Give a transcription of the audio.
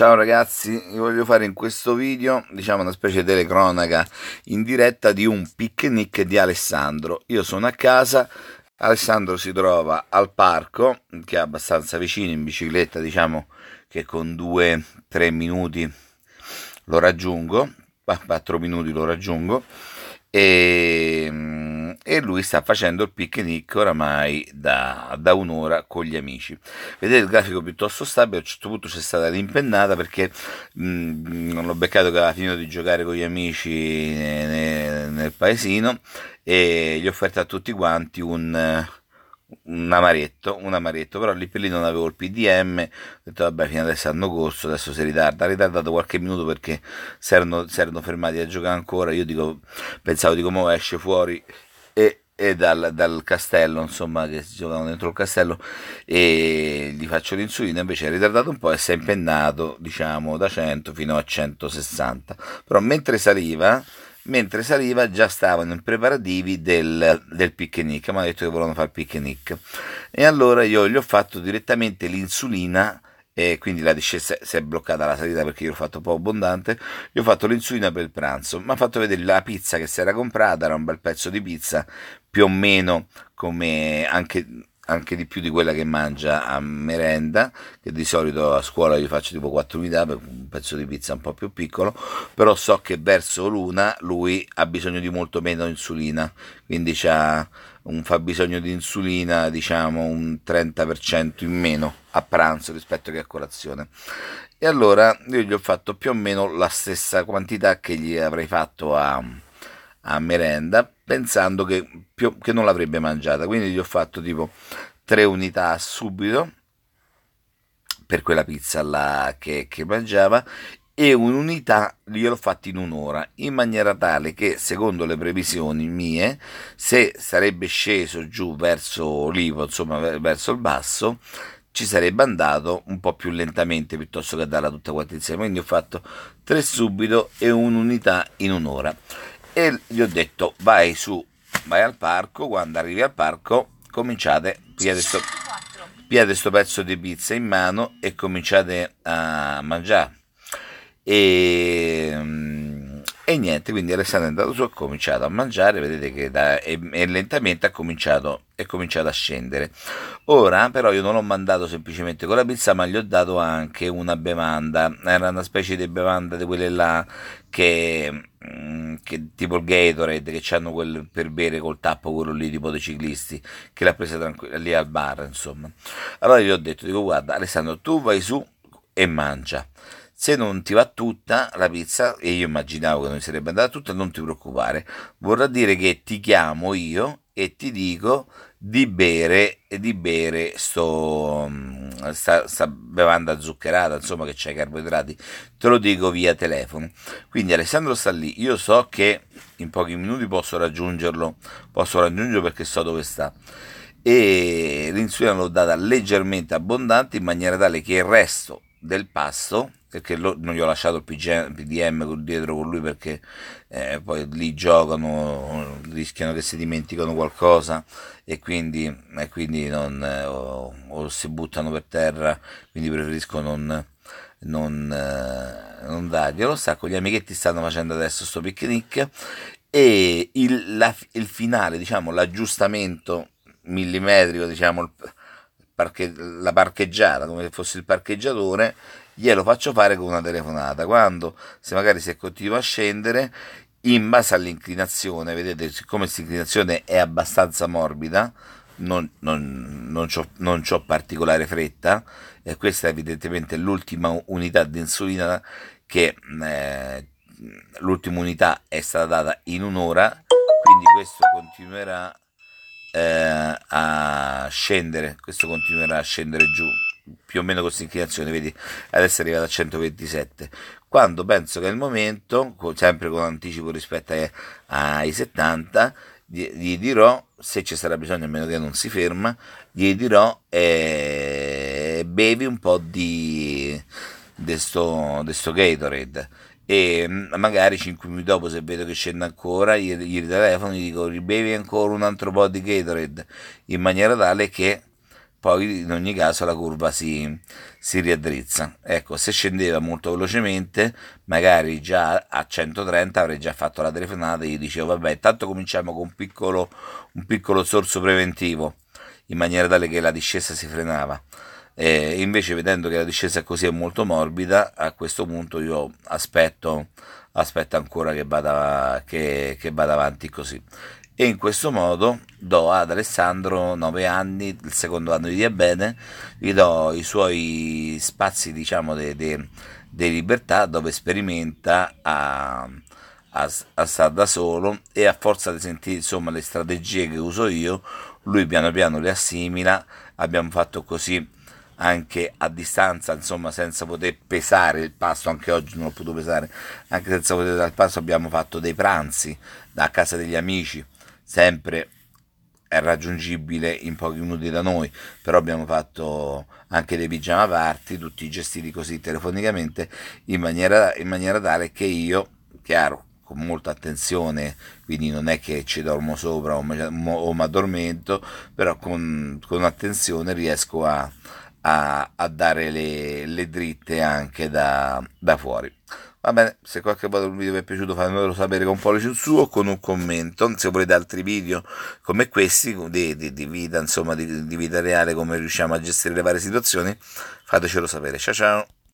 Ciao ragazzi, io voglio fare in questo video diciamo una specie di telecronaca in diretta di un picnic di Alessandro. Io sono a casa, Alessandro si trova al parco che è abbastanza vicino in bicicletta, diciamo che con 2-3 minuti lo raggiungo, 4 minuti lo raggiungo e mm, e lui sta facendo il picnic oramai da, da, un'ora con gli amici. Vedete il grafico piuttosto stabile, a un certo punto c'è stata l'impennata perché mh, mm, non l'ho beccato che aveva finito di giocare con gli amici ne, ne, nel paesino e gli ho offerto a tutti quanti un un amaretto, un amaretto, però lì per lì non avevo il PDM, ho detto vabbè fino adesso hanno corso, adesso si ritarda, ha ritardato qualche minuto perché si erano, fermati a giocare ancora, io dico, pensavo di come esce fuori e dal, dal, castello, insomma, che si giocavano dentro il castello e gli faccio l'insulina, invece è ritardato un po' e si è impennato, diciamo, da 100 fino a 160. Però mentre saliva, mentre saliva già stavano in preparativi del, del picnic, mi hanno detto che volevano fare il picnic. E allora io gli ho fatto direttamente l'insulina e quindi la discesa si è bloccata la salita perché io l'ho fatto un po' abbondante. Gli ho fatto l'insulina per il pranzo, mi ha fatto vedere la pizza che si era comprata, era un bel pezzo di pizza più o meno come anche anche di più di quella che mangia a merenda, che di solito a scuola gli faccio tipo 4 unità per un pezzo di pizza un po' più piccolo, però so che verso l'una lui ha bisogno di molto meno insulina, quindi ha un fabbisogno di insulina diciamo un 30% in meno a pranzo rispetto che a colazione. E allora io gli ho fatto più o meno la stessa quantità che gli avrei fatto a a merenda pensando che, più, che non l'avrebbe mangiata. Quindi gli ho fatto tipo tre unità subito per quella pizza là che, che mangiava e un'unità gliel'ho fatta in un'ora, in maniera tale che secondo le previsioni mie, se sarebbe sceso giù verso l'Ivo, insomma verso il basso, ci sarebbe andato un po' più lentamente piuttosto che darla tutta quanta insieme. Quindi ho fatto tre subito e un'unità in un'ora e gli ho detto vai su, vai al parco, quando arrivi al parco cominciate, pigliate sto, pigliate pezzo di pizza in mano e cominciate a mangiare. E mm, e niente, quindi Alessandro è andato su, ha cominciato a mangiare, vedete che da, e, e lentamente ha cominciato, è cominciato a scendere. Ora però io non l'ho mandato semplicemente con la pizza, ma gli ho dato anche una bevanda, era una specie di bevanda di quelle là che, mm, che, tipo il Gatorade che hanno quel per bere col tappo quello lì tipo dei ciclisti che l'ha presa tranquilla lì al bar insomma allora gli ho detto dico guarda Alessandro tu vai su e mangia se non ti va tutta la pizza, e io immaginavo che non sarebbe andata tutta, non ti preoccupare. Vorrà dire che ti chiamo io e ti dico di bere, di bere sto, mm, sta, sta, bevanda zuccherata, insomma che c'è i carboidrati, te lo dico via telefono. Quindi Alessandro sta lì, io so che in pochi minuti posso raggiungerlo, posso raggiungerlo perché so dove sta. E l'insulina l'ho data leggermente abbondante in maniera tale che il resto del pasto perché lo, non gli ho lasciato il PGM, PDM dietro con lui perché eh, poi lì giocano, rischiano che si dimenticano qualcosa e quindi, e quindi non, eh, o, o, si buttano per terra, quindi preferisco non, non, eh, non darglielo. Sta con gli amichetti stanno facendo adesso sto picnic e il, la, il finale, diciamo l'aggiustamento millimetrico, diciamo il, parche, la parcheggiata come se fosse il parcheggiatore glielo faccio fare con una telefonata. Quando se magari si continua a scendere, in base all'inclinazione, vedete, siccome l'inclinazione è abbastanza morbida, non, non, non, c'ho, non c'ho particolare fretta, e questa è evidentemente l'ultima unità di insulina che eh, l'ultima unità è stata data in un'ora, quindi questo continuerà eh, a scendere, questo continuerà a scendere giù più o meno questa inclinazione, vedi, adesso è arrivata a 127, quando penso che è il momento, sempre con anticipo rispetto ai, 70, gli dirò, se ci sarà bisogno, a meno che non si ferma, gli dirò eh, bevi un po' di questo Gatorade e mm, magari 5 minuti dopo se vedo che scende ancora gli, gli e gli dico ribevi ancora un altro po' di Gatorade in maniera tale che poi in ogni caso la curva si, si riaddrizza. Ecco, se scendeva molto velocemente, magari già a 130 avrei già fatto la telefonata e gli dicevo, vabbè, intanto cominciamo con un piccolo, un piccolo sorso preventivo, in maniera tale che la discesa si frenava. E invece vedendo che la discesa così è molto morbida, a questo punto io aspetto, aspetto ancora che vada, che, che vada avanti così e in questo modo do ad Alessandro 9 anni, il secondo anno di bene, gli do i suoi spazi diciamo di libertà dove sperimenta a, a, a stare da solo e a forza di sentire insomma le strategie che uso io, lui piano piano le assimila, abbiamo fatto così anche a distanza, insomma, senza poter pesare il pasto, anche oggi non l'ho potuto pesare, anche senza poter pesare il pasto abbiamo fatto dei pranzi da casa degli amici sempre è raggiungibile in pochi minuti da noi, però abbiamo fatto anche dei pigiama party, tutti gestiti così telefonicamente, in maniera, in maniera tale che io, chiaro, con molta attenzione, quindi non è che ci dormo sopra o mi addormento, però con, con, attenzione riesco a, a, a dare le, le, dritte anche da, da fuori. Va bene, se qualche volta un video vi è piaciuto fatemelo sapere con un pollice in su o con un commento, se volete altri video come questi, di, di, di vita, insomma, di, di vita reale, come riusciamo a gestire le varie situazioni, fatecelo sapere. Ciao ciao!